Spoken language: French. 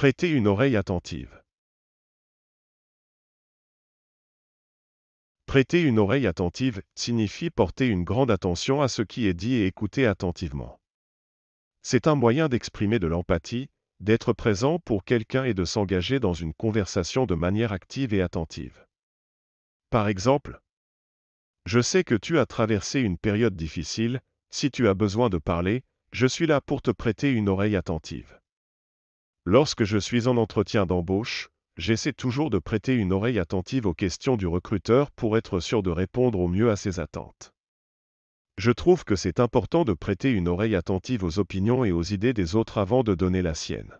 Prêter une oreille attentive. Prêter une oreille attentive signifie porter une grande attention à ce qui est dit et écouter attentivement. C'est un moyen d'exprimer de l'empathie, d'être présent pour quelqu'un et de s'engager dans une conversation de manière active et attentive. Par exemple, je sais que tu as traversé une période difficile, si tu as besoin de parler, je suis là pour te prêter une oreille attentive. Lorsque je suis en entretien d'embauche, j'essaie toujours de prêter une oreille attentive aux questions du recruteur pour être sûr de répondre au mieux à ses attentes. Je trouve que c'est important de prêter une oreille attentive aux opinions et aux idées des autres avant de donner la sienne.